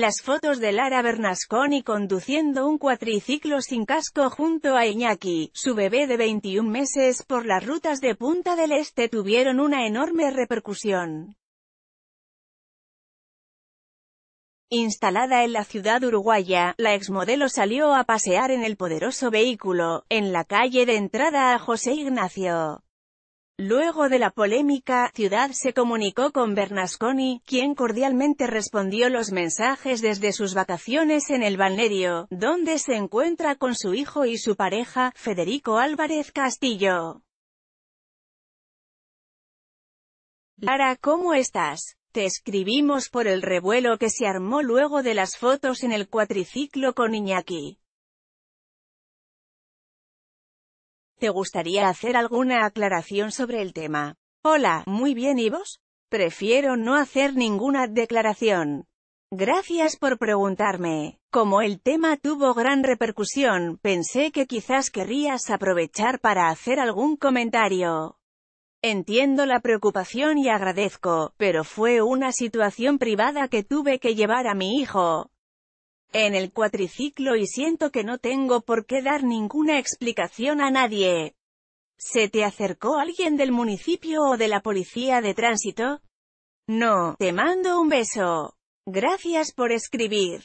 Las fotos de Lara Bernasconi conduciendo un cuatriciclo sin casco junto a Iñaki, su bebé de 21 meses, por las rutas de Punta del Este tuvieron una enorme repercusión. Instalada en la ciudad uruguaya, la exmodelo salió a pasear en el poderoso vehículo, en la calle de entrada a José Ignacio. Luego de la polémica, Ciudad se comunicó con Bernasconi, quien cordialmente respondió los mensajes desde sus vacaciones en el Balneario, donde se encuentra con su hijo y su pareja, Federico Álvarez Castillo. Lara, ¿cómo estás? Te escribimos por el revuelo que se armó luego de las fotos en el cuatriciclo con Iñaki. ¿Te gustaría hacer alguna aclaración sobre el tema? Hola, muy bien ¿y vos? Prefiero no hacer ninguna declaración. Gracias por preguntarme. Como el tema tuvo gran repercusión, pensé que quizás querrías aprovechar para hacer algún comentario. Entiendo la preocupación y agradezco, pero fue una situación privada que tuve que llevar a mi hijo en el cuatriciclo y siento que no tengo por qué dar ninguna explicación a nadie. ¿Se te acercó alguien del municipio o de la policía de tránsito? No, te mando un beso. Gracias por escribir.